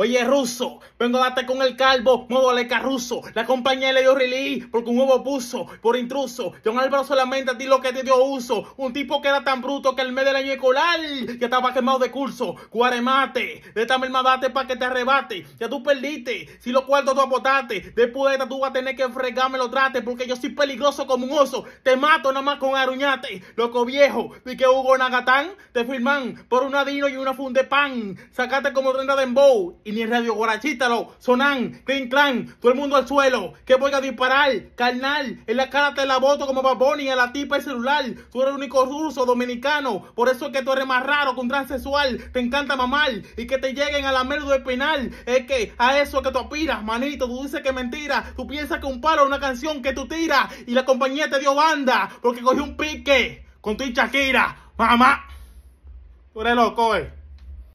Oye, ruso, vengo a darte con el calvo, modo leca ruso. La compañía le dio release porque un huevo puso por intruso. Don Álvaro solamente a ti lo que te dio uso. Un tipo que era tan bruto que el mes del año escolar ya estaba quemado de curso. Cuaremate, de esta date para que te arrebate. Ya tú perdiste, si lo cuarto tú apotaste. Después de esta tú vas a tener que fregarme lo trate, porque yo soy peligroso como un oso. Te mato nada más con aruñate. Loco viejo, vi que Hugo Nagatán te firman por una dino y una funde pan. Sacate como trenda de embou y ni Radio Guarachítalo, Sonan, Clean Clan, todo el mundo al suelo, que voy a disparar, carnal, en la cara te la voto como y a la tipa el celular, tú eres el único ruso dominicano, por eso es que tú eres más raro que un transexual, te encanta mamar y que te lleguen a la merda del penal, es que a eso que tú aspiras, manito, tú dices que mentira, tú piensas que un palo es una canción que tú tiras y la compañía te dio banda porque cogió un pique con tu Shakira, mamá, tú eres loco, eh.